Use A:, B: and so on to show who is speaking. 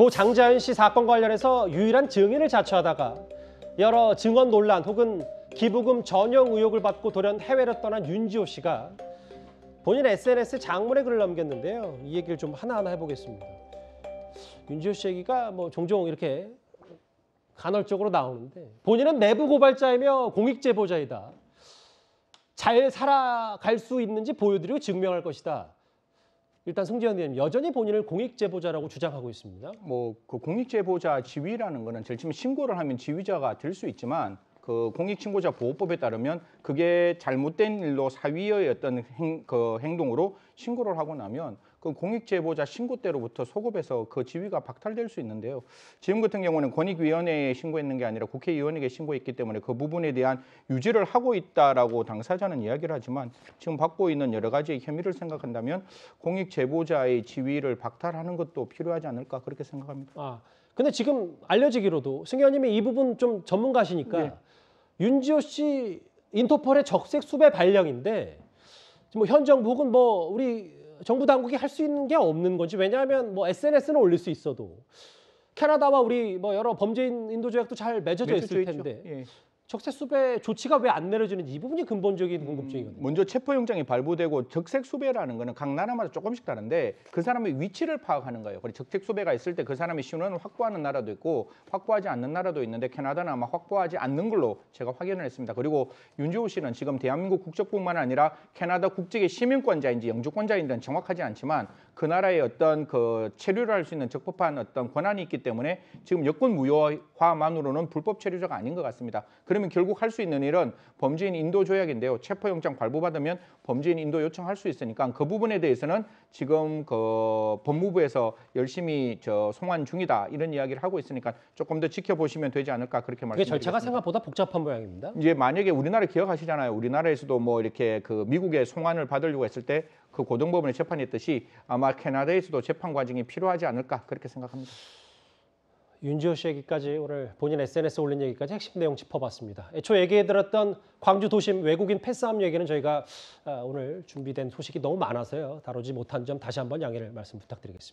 A: 고 장자연 씨 사건 관련해서 유일한 증인을 자처하다가 여러 증언 논란 혹은 기부금 전용 의혹을 받고 돌연 해외로 떠난 윤지호 씨가 본인 SNS 장문의 글을 남겼는데요. 이 얘기를 좀 하나하나 해보겠습니다. 윤지호 씨 얘기가 뭐 종종 이렇게 간헐적으로 나오는데 본인은 내부 고발자이며 공익 제보자이다. 잘 살아갈 수 있는지 보여드리고 증명할 것이다. 일단 승재원님 의 여전히 본인을 공익 제보자라고 주장하고
B: 있습니다. 뭐 그 공익 제보자 지위라는 거는 절차에 신고를 하면 지휘자가 될 수 있지만 그 공익신고자 보호법에 따르면 그게 잘못된 일로 사위의 어떤 행, 그 행동으로 신고를 하고 나면 그 공익제보자 신고 때로부터 소급해서 그 지위가 박탈될 수 있는데요. 지금 같은 경우는 권익위원회에 신고했는 게 아니라 국회의원에게 신고했기 때문에 그 부분에 대한 유지를 하고 있다라고 당사자는 이야기를 하지만 지금 받고 있는 여러 가지 혐의를 생각한다면 공익제보자의 지위를 박탈하는 것도 필요하지 않을까 그렇게 생각합니다. 아, 근데 지금 알려지기로도 승현님이 이 부분 좀 전문가시니까 네. 윤지호 씨
A: 인터폴의 적색 수배 발령인데 뭐현 정부 혹은 뭐 우리 정부 당국이 할 수 있는 게 없는 건지 왜냐하면 뭐 SNS는 올릴 수 있어도 캐나다와 우리
B: 뭐 여러 범죄인 인도 조약도 잘 맺어져 있을 텐데 예. 적색수배 조치가 왜 안 내려지는지 이 부분이 근본적인 궁금증이거든요. 먼저 체포영장이 발부되고 적색수배라는 거는 각 나라마다 조금씩 다른데 그 사람의 위치를 파악하는 거예요. 그리고 적색수배가 있을 때 그 사람의 신원을 확보하는 나라도 있고 확보하지 않는 나라도 있는데 캐나다는 아마 확보하지 않는 걸로 제가 확인을 했습니다. 그리고 윤지호 씨는 지금 대한민국 국적뿐만 아니라 캐나다 국적의 시민권자인지 영주권자인지는 정확하지 않지만 그 나라의 어떤 그 체류를 할 수 있는 적법한 어떤 권한이 있기 때문에 지금 여권 무효화만으로는 불법 체류자가 아닌 것 같습니다. 그럼 그러면 결국 할 수 있는 일은 범죄인 인도 조약인데요. 체포영장 발부받으면 범죄인 인도 요청할 수 있으니까 그 부분에 대해서는 지금 그 법무부에서 열심히 저 송환 중이다 이런 이야기를 하고 있으니까 조금 더 지켜보시면 되지 않을까 그렇게 말씀드립니다. 절차가
A: 생각보다 복잡한 모양입니다.
B: 이제 만약에 우리나라 기억하시잖아요. 우리나라에서도 뭐 이렇게 그 미국의 송환을 받으려고 했을 때 그 고등법원의 재판 했듯이 아마 캐나다에서도 재판 과정이 필요하지 않을까 그렇게 생각합니다. 윤지호 씨 얘기까지 오늘 본인 SNS 올린 얘기까지 핵심 내용 짚어봤습니다.
A: 애초 얘기해 드렸던 광주 도심 외국인 패스함 얘기는 저희가 어, 오늘 준비된 소식이 너무 많아서요. 다루지 못한 점 다시 한번 양해를 말씀 부탁드리겠습니다.